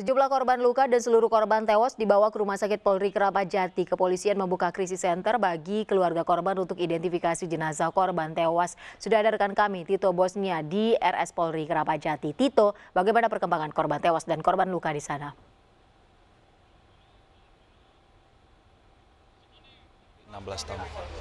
Sejumlah korban luka dan seluruh korban tewas dibawa ke Rumah Sakit Polri Kerabat Jati. Kepolisian membuka krisis center bagi keluarga korban untuk identifikasi jenazah korban tewas. Sudah ada rekan kami, Tito Bosnia, di RS Polri Kerabat Jati. Tito, bagaimana perkembangan korban tewas dan korban luka di sana? tahun.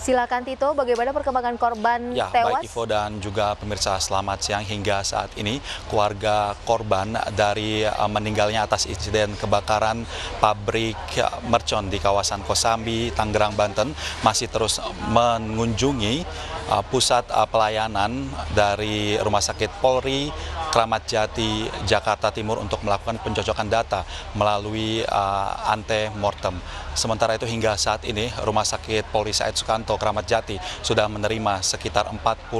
Silakan Tito, bagaimana perkembangan korban ya, tewas? Baik Ivo dan juga pemirsa selamat siang hingga saat ini keluarga korban dari eh, meninggalnya atas insiden kebakaran pabrik eh, mercon di kawasan Kosambi, Tangerang, Banten masih terus mengunjungi eh, pusat pelayanan dari Rumah Sakit Polri Kramat Jati Jakarta Timur untuk melakukan pencocokan data melalui ante mortem. Sementara itu hingga saat ini Rumah Sakit Polri Said Sukanto atau Keramat Jati sudah menerima sekitar 47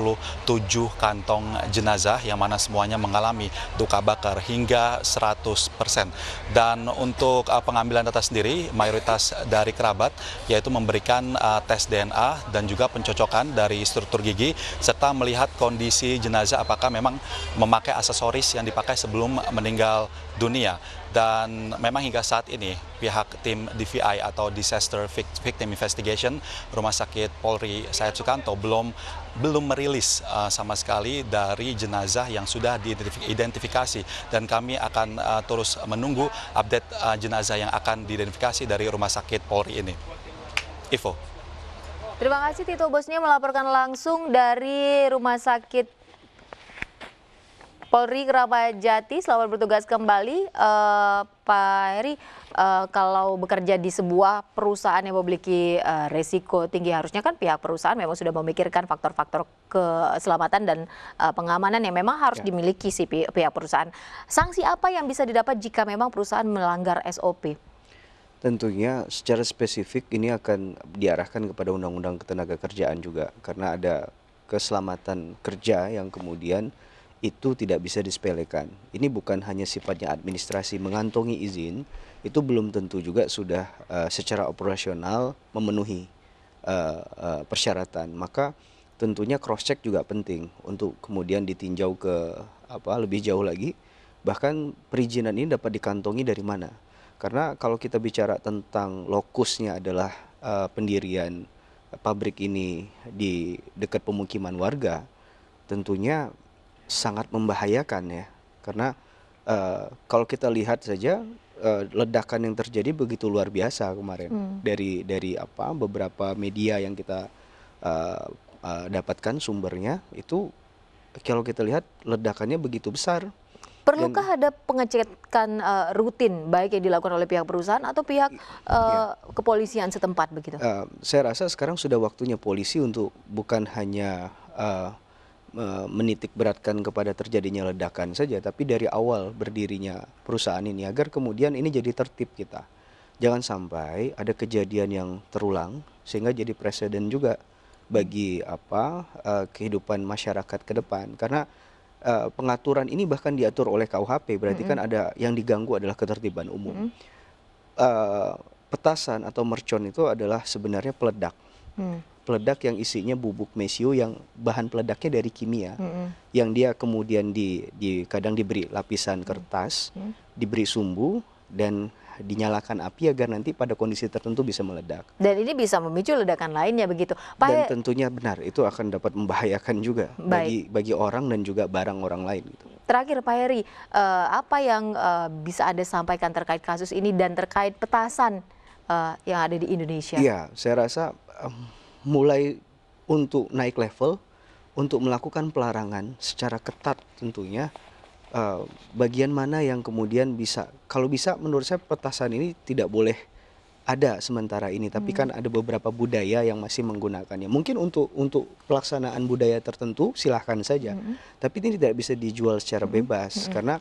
kantong jenazah yang mana semuanya mengalami luka bakar hingga 100%. Dan untuk uh, pengambilan data sendiri mayoritas dari kerabat yaitu memberikan uh, tes DNA dan juga pencocokan dari struktur gigi serta melihat kondisi jenazah apakah memang memakai aksesoris yang dipakai sebelum meninggal dunia dan memang hingga saat ini pihak tim DVI atau Disaster Victim Investigation Rumah Sakit Polri Sayat Sukanto belum belum merilis eh, sama sekali dari jenazah yang sudah diidentifikasi dan kami akan eh, terus menunggu update eh, jenazah yang akan diidentifikasi dari Rumah Sakit Polri ini. Ivo. Terima kasih Tito Bosnia melaporkan langsung dari Rumah Sakit Polri Keramat Jati, selamat bertugas kembali uh, Pak Heri. Uh, kalau bekerja di sebuah perusahaan yang memiliki uh, resiko tinggi, harusnya kan pihak perusahaan memang sudah memikirkan faktor-faktor keselamatan dan uh, pengamanan yang memang harus ya. dimiliki si pihak, pihak perusahaan. Sanksi apa yang bisa didapat jika memang perusahaan melanggar SOP? Tentunya secara spesifik ini akan diarahkan kepada Undang-Undang Ketenaga Kerjaan juga karena ada keselamatan kerja yang kemudian itu tidak bisa disepelekan. Ini bukan hanya sifatnya administrasi mengantongi izin, itu belum tentu juga sudah uh, secara operasional memenuhi uh, uh, persyaratan. Maka tentunya cross check juga penting untuk kemudian ditinjau ke apa lebih jauh lagi. Bahkan perizinan ini dapat dikantongi dari mana? Karena kalau kita bicara tentang lokusnya adalah uh, pendirian pabrik ini di dekat pemukiman warga, tentunya sangat membahayakan ya karena uh, kalau kita lihat saja uh, ledakan yang terjadi begitu luar biasa kemarin hmm. dari dari apa beberapa media yang kita uh, uh, dapatkan sumbernya itu kalau kita lihat ledakannya begitu besar Perlukah Dan, ada pengecekan uh, rutin baik yang dilakukan oleh pihak perusahaan atau pihak uh, iya. kepolisian setempat begitu? Uh, saya rasa sekarang sudah waktunya polisi untuk bukan hanya uh, Eh, menitik beratkan kepada terjadinya ledakan saja, tapi dari awal berdirinya perusahaan ini agar kemudian ini jadi tertib kita. Jangan sampai ada kejadian yang terulang sehingga jadi presiden juga bagi apa uh, kehidupan masyarakat ke depan karena uh, pengaturan ini bahkan diatur oleh KUHP berarti mm -hmm. kan ada yang diganggu adalah ketertiban umum. Mm -hmm. uh, petasan atau mercon itu adalah sebenarnya peledak. Mm peledak yang isinya bubuk mesiu yang bahan peledaknya dari kimia mm -hmm. yang dia kemudian di, di kadang diberi lapisan kertas mm -hmm. diberi sumbu dan dinyalakan api agar nanti pada kondisi tertentu bisa meledak. Dan ini bisa memicu ledakan lainnya begitu. Pak dan eh, tentunya benar itu akan dapat membahayakan juga Baik. bagi bagi orang dan juga barang orang lain gitu. Terakhir Pak Heri, uh, apa yang uh, bisa Anda sampaikan terkait kasus ini dan terkait petasan uh, yang ada di Indonesia? ya saya rasa um, mulai untuk naik level untuk melakukan pelarangan secara ketat tentunya uh, bagian mana yang kemudian bisa kalau bisa menurut saya petasan ini tidak boleh ada sementara ini tapi kan hmm. kan ada beberapa budaya yang masih menggunakannya mungkin untuk untuk pelaksanaan budaya tertentu silahkan saja hmm. tapi ini tidak bisa dijual secara hmm. bebas hmm. karena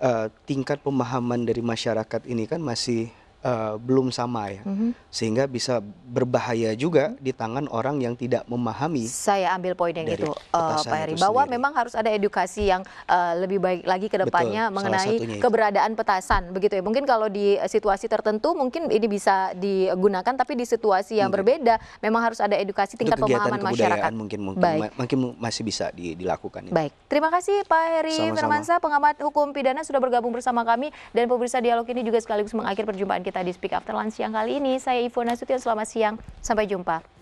uh, tingkat pemahaman dari masyarakat ini kan masih uh, belum sama ya, mm -hmm. sehingga bisa berbahaya juga di tangan orang yang tidak memahami. Saya ambil poin yang itu, uh, Pak Heri, bahwa sendiri. memang harus ada edukasi yang uh, lebih baik lagi ke depannya Betul, mengenai keberadaan petasan, begitu ya. Mungkin kalau di situasi tertentu mungkin ini bisa digunakan, tapi di situasi yang mungkin. berbeda memang harus ada edukasi tingkat itu pemahaman masyarakat. Mungkin mungkin mungkin masih bisa di, dilakukan. Ya. Baik, terima kasih Pak Heri Firmansyah, pengamat hukum pidana sudah bergabung bersama kami dan pemirsa dialog ini juga sekaligus mengakhiri perjumpaan kita kita di Speak After Lunch siang kali ini. Saya Ivo Nasution selamat siang. Sampai jumpa.